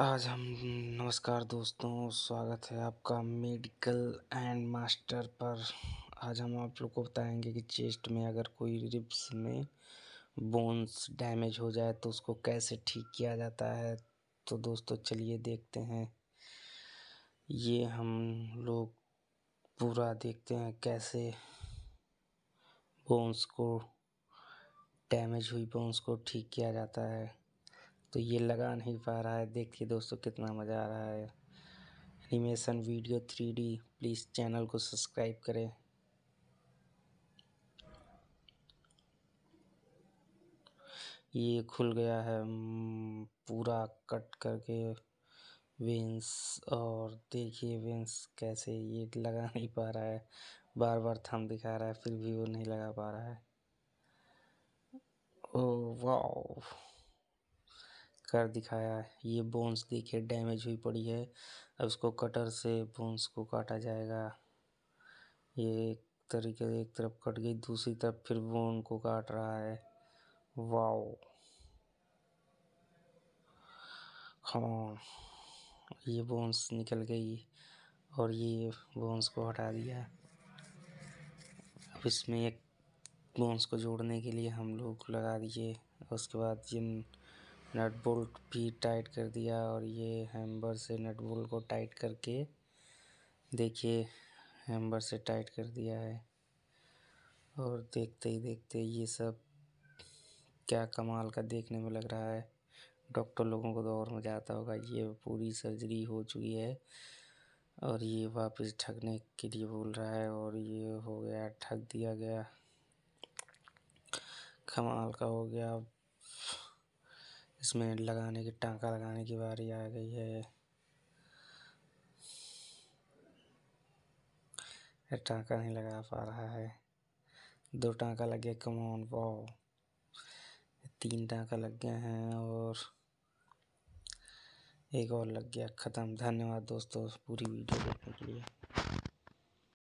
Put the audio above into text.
आज हम नमस्कार दोस्तों स्वागत है आपका मेडिकल एंड मास्टर पर आज हम आप लोग को बताएंगे कि चेस्ट में अगर कोई रिब्स में बोन्स डैमेज हो जाए तो उसको कैसे ठीक किया जाता है तो दोस्तों चलिए देखते हैं ये हम लोग पूरा देखते हैं कैसे बोन्स को डैमेज हुई बोन्स को ठीक किया जाता है तो ये लगा नहीं पा रहा है देखिए दोस्तों कितना मज़ा आ रहा है animation video three D please channel को सब्सक्राइब करें ये खुल गया है हम्म, पूरा कट करके वेंस और देखिए वेंस कैसे ये लगा नहीं पा रहा है बार बार थम दिखा रहा है फिर भी वो नहीं लगा पा रहा है ओ oh, वाह कर दिखाया ये बोन्स देखिए डैमेज हुई पड़ी है अब इसको कटर से बोन्स को काटा जाएगा ये एक तरीके से एक तरफ कट गई दूसरी तरफ फिर बोन को काट रहा है वाओ हाँ ये बोन्स निकल गई और ये बोन्स को हटा दिया अब इसमें एक बोन्स को जोड़ने के लिए हम लोग लगा दिए उसके बाद जिन नट बोल्ट भी टाइट कर दिया और ये हैम्बर से नट बोल्ट को टाइट करके देखिए हैम्बर से टाइट कर दिया है और देखते ही देखते ये सब क्या कमाल का देखने में लग रहा है डॉक्टर लोगों को तो और मज़ा आता होगा ये पूरी सर्जरी हो चुकी है और ये वापस ठगने के लिए बोल रहा है और ये हो गया ठग दिया गया कमाल का हो गया इसमें लगाने की टाँका लगाने की बारी आ गई है टाँका नहीं लगा पा रहा है दो टाँका लग गया कमोन वाओ तीन टाँका लग गए हैं और एक और लग गया ख़त्म धन्यवाद दोस्तों पूरी वीडियो देखने के लिए